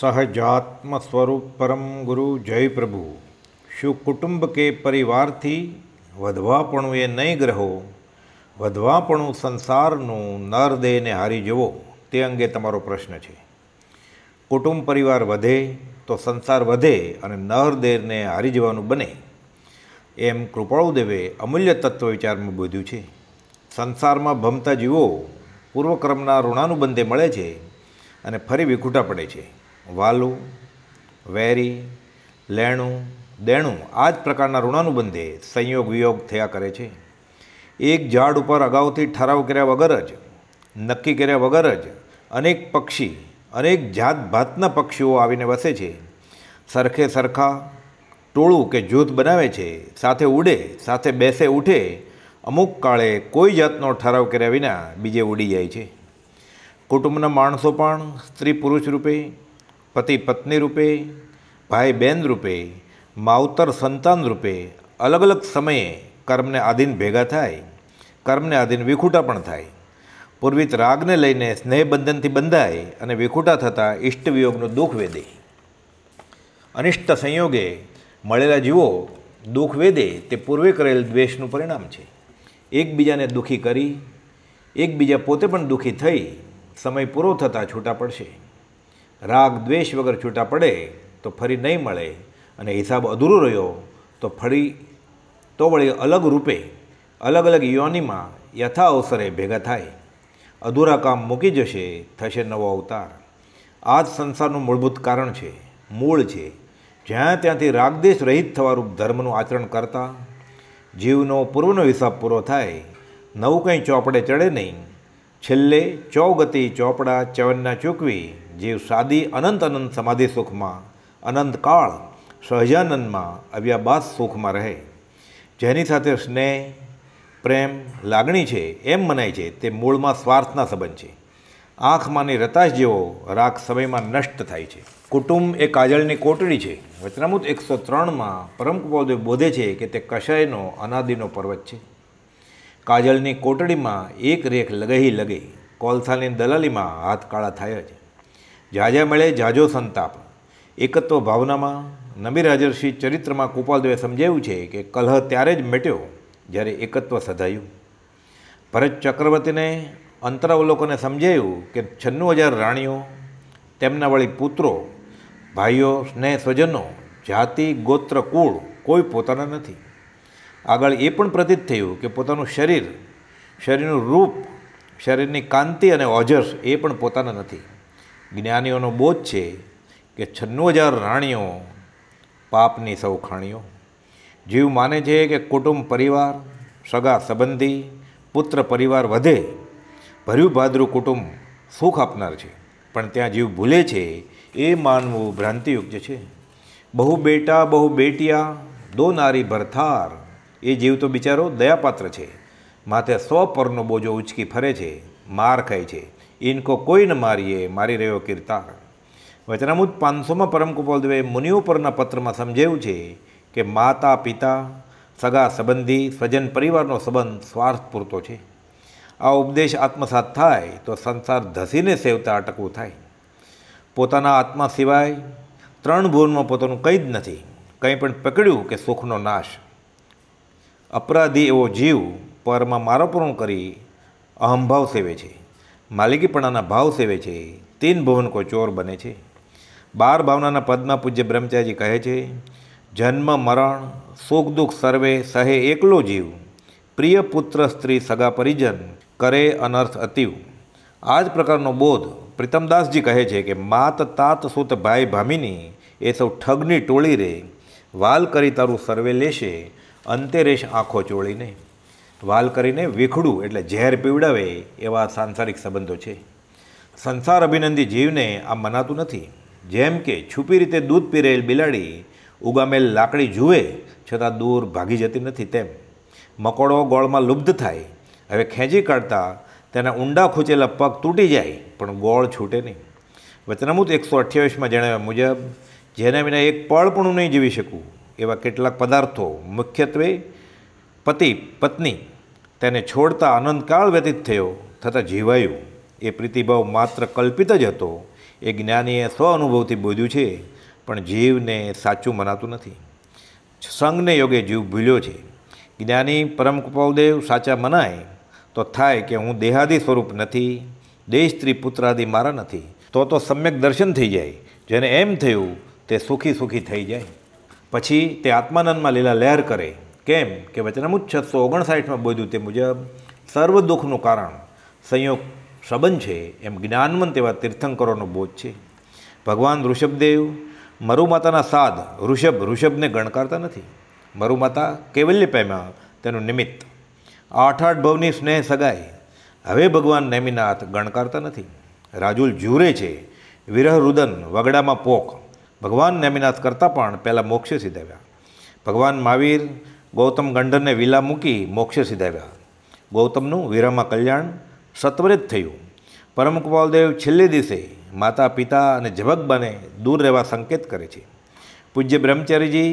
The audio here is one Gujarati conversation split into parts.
સહજાત્મ સ્વરૂપ પરમ ગુરુ જય પ્રભુ શું કુટુંબ કે પરિવારથી વધવાપણું એ નહીં ગ્રહો વધવાપણું સંસારનું નર દેહને હારી જવો તે અંગે તમારો પ્રશ્ન છે કુટુંબ પરિવાર વધે તો સંસાર વધે અને નર દેહને હારી જવાનું બને એમ કૃપાળુદેવે અમૂલ્ય તત્વ વિચારમાં બોધ્યું છે સંસારમાં ભમતા જીવો પૂર્વક્રમના ઋણાનુબંધે મળે છે અને ફરી વિખૂટા પડે છે વાલું વેરી લેણું દેણું આ જ પ્રકારના ઋણાનુબંધે સંયોગ વિયોગ થયા કરે છે એક ઝાડ ઉપર અગાઉથી ઠરાવ કર્યા વગર જ નક્કી કર્યા વગર જ અનેક પક્ષી અનેક જાત ભાતના પક્ષીઓ આવીને વસે છે સરખે સરખા ટોળું કે જૂથ બનાવે છે સાથે ઉડે સાથે બેસે ઉઠે અમુક કાળે કોઈ જાતનો ઠરાવ કર્યા વિના બીજે ઉડી જાય છે કુટુંબના માણસો પણ સ્ત્રી પુરુષ રૂપે પતિ પત્ની રૂપે ભાઈ બહેન રૂપે માવતર સંતાન રૂપે અલગ અલગ સમયે કર્મને આધીન ભેગા થાય કર્મને આધીન વિખૂટા પણ થાય પૂર્વિત રાગને લઈને સ્નેહબંધનથી બંધાય અને વિખૂટા થતાં ઇષ્ટવિયોગનું દુઃખ વેદે અનિષ્ટ સંયોગે મળેલા જીવો દુઃખ વેદે તે પૂર્વે કરેલ દ્વેષનું પરિણામ છે એકબીજાને દુઃખી કરી એકબીજા પોતે પણ દુઃખી થઈ સમય પૂરો થતાં છૂટા પડશે રાગ દ્વેષ વગર છૂટા પડે તો ફરી નહીં મળે અને હિસાબ અધૂરો રહ્યો તો ફરી તો વળી અલગ રૂપે અલગ અલગ યોનિમાં યથા અવસરે ભેગા થાય અધૂરા કામ મૂકી જશે થશે નવો અવતાર આ જ સંસારનું મૂળભૂત કારણ છે મૂળ છે જ્યાં ત્યાંથી રાગદેશ રહિત થવારૂપ ધર્મનું આચરણ કરતા જીવનો પૂર્વનો હિસાબ પૂરો થાય નવું કંઈ ચોપડે ચડે નહીં છેલ્લે ચોગતિ ચોપડા ચવનના ચૂકવી જીવ સાદી અનંત અનંત સમાધિ સુખમાં અનંત કાળ સહજાનંદમાં આવ્યા બાદ સુખમાં રહે જેની સાથે સ્નેહ પ્રેમ લાગણી છે એમ મનાય છે તે મૂળમાં સ્વાર્થના સંબંધ છે આંખમાંની રતાશ જેવો રાખ સમયમાં નષ્ટ થાય છે કુટુંબ એ કાજળની કોટડી છે વચનામૃત એકસો ત્રણમાં પરમકુપાલદેવ બોધે છે કે તે કશાયનો અનાદિનો પર્વત છે કાજળની કોટડીમાં એક રેખ લગહી લગે કોલસાની દલાલીમાં હાથ કાળા થાય છે જાજા મળે જાજો સંતાપ એકત્વ ભાવનામાં નબીર રાજર્ષિ ચરિત્રમાં ગોપાલદેવે સમજાવ્યું છે કે કલહ ત્યારે જ મેટ્યો જ્યારે એકત્વ સધાયું ભરત ચક્રવર્તીને અંતરાવલોકોને સમજાયું કે છન્નું હજાર રાણીઓ તેમના વળી પુત્રો ભાઈઓ સ્નેહ સ્વજનો જાતિ ગોત્ર કુળ કોઈ પોતાના નથી આગળ એ પણ પ્રતીત થયું કે પોતાનું શરીર શરીરનું રૂપ શરીરની કાંતિ અને ઓજર્સ એ પણ પોતાના નથી જ્ઞાનીઓનો બોધ છે કે છન્નું હજાર રાણીઓ પાપની સૌ ખાણીઓ જીવ માને છે કે કુટુંબ પરિવાર સગા સંબંધી પુત્ર પરિવાર વધે ભર્યું ભાદરું કુટુંબ સુખ આપનાર છે પણ ત્યાં જીવ ભૂલે છે એ માનવું ભ્રાંતિયુક્ત છે બહુ બેટા બહુ બેટિયા દો નારી ભરથાર એ જીવ તો બિચારો દયાપાત્ર છે માથે સો પરનો બોજો ઉચકી ફરે છે માર ખાય છે ઇનકો કોઈને મારીએ મારી રહ્યો કીર્તાન વચનામુદ પાંચસોમાં પરમકુપોલ દવે મુનિઓ પરના પત્રમાં સમજાવ્યું છે કે માતા પિતા સગા સંબંધી સ્વજન પરિવારનો સંબંધ સ્વાર્થ પૂરતો છે આ ઉપદેશ આત્મસાત થાય તો સંસાર ધસીને સેવતા અટકવું થાય પોતાના આત્મા સિવાય ત્રણ ભુવનમાં પોતાનું કંઈ જ નથી કંઈ પણ પકડ્યું કે સુખનો નાશ અપરાધી એવો જીવ પરમાં મારાપણું કરી અહંભાવ સેવે છે માલિકીપણાના ભાવ સેવે છે તીન ભુવન કો ચોર બને છે બાર ભાવનાના પદમાં પૂજ્ય બ્રહ્મચાર્યજી કહે છે જન્મ મરણ સુખ દુઃખ સર્વે સહે એકલો જીવ પ્રિય પુત્ર સ્ત્રી સગા પરિજન કરે અનર્થ અતિવ આ જ પ્રકારનો બોધ પ્રીતમદાસજી કહે છે કે માત તાત સુત ભાઈ ભામીની એ સૌ ઠગની ટોળી રે વાલ કરી તારું સર્વે લેશે અંતે રેશ આંખો ચોળીને વાલ કરીને વીખડું એટલે ઝેર પીવડાવે એવા સાંસારિક સંબંધો છે સંસાર અભિનંદી જીવને આમ મનાતું નથી જેમ કે છુપી રીતે દૂધ પીરેલ બિલાડી ઉગામેલ લાકડી જુએ છતાં દૂર ભાગી જતી નથી તેમ મકોડો ગોળમાં લુબ્ધ થાય હવે ખેંચી કાઢતા તેના ઊંડા ખૂંચેલા પગ તૂટી જાય પણ ગોળ છૂટે નહીં વચનામૂત એકસો અઠ્યાવીસમાં જણાવ્યા મુજબ જેના વિના એક પળ પણ હું નહીં જીવી શકું એવા કેટલાક પદાર્થો મુખ્યત્વે પતિ પત્ની તેને છોડતા અનંતકાળ વ્યતીત થયો થતાં જીવાયું એ પ્રીતિભાવ માત્ર કલ્પિત જ હતો એ જ્ઞાનીએ સ્વ અનુભવથી બોધ્યું છે પણ જીવને સાચું મનાતું નથી સંગને યોગે જીવ ભૂલ્યો છે જ્ઞાની પરમ કૃપાલદેવ સાચા મનાય તો થાય કે હું દેહાદી સ્વરૂપ નથી દેહ સ્ત્રી પુત્રાદિ મારા નથી તો તો સમ્યક દર્શન થઈ જાય જેને એમ થયું તે સુખી સુખી થઈ જાય પછી તે આત્માનંદમાં લીલા લહેર કરે કેમ કે વચનામુત છસો ઓગણસાઠમાં બોધ્યું તે મુજબ સર્વ દુઃખનું કારણ સંયોગ સંબંધ છે એમ જ્ઞાનવંત એવા તીર્થંકરોનો બોધ છે ભગવાન ઋષભદેવ મરુમાતાના સાદ ઋષભ ઋષભને ગણકારતા નથી મરુમાતા કેવલ્ય પેમાં તેનું નિમિત્ત આઠ આઠ ભવની સ્નેહ સગાઈ હવે ભગવાન નેમિનાથ ગણકારતા નથી રાજુલ જુરે છે વિરહ રુદન વગડામાં પોક ભગવાન નેમિનાથ કરતાં પણ પહેલાં મોક્ષે સીધાવ્યા ભગવાન મહાવીર ગૌતમ ગંડરને વિલા મૂકી મોક્ષે સિધાવ્યા ગૌતમનું વીરામાં કલ્યાણ સત્વરે જ થયું પરમકુપાલદેવ છેલ્લે દિવસે માતા પિતા અને જભગબાને દૂર રહેવા સંકેત કરે છે પૂજ્ય બ્રહ્મચારીજી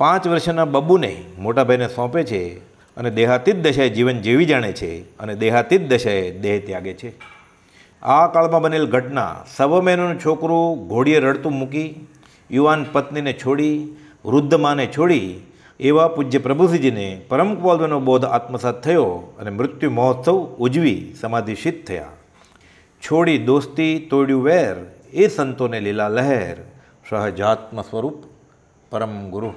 પાંચ વર્ષના બબ્બુને મોટાભાઈને સોંપે છે અને દેહાતીત દશાએ જીવન જીવી જાણે છે અને દેહાતીત દશાએ દેહ ત્યાગે છે આ કાળમાં બનેલ ઘટના સવ મહિનાનું છોકરું ઘોડીએ રડતું મૂકી યુવાન પત્નીને છોડી વૃદ્ધ માને છોડી એવા પૂજ્ય પ્રભુશ્રીજીને પરમ કુવાલ્વનો બોધ આત્મસાત થયો અને મૃત્યુ મહોત્સવ ઉજવી સમાધિશિત થયા છોડી દોસ્તી તોડ્યું વેર એ સંતોને લીલા લહેર સહજાત્મ સ્વરૂપ પરમ ગુરુ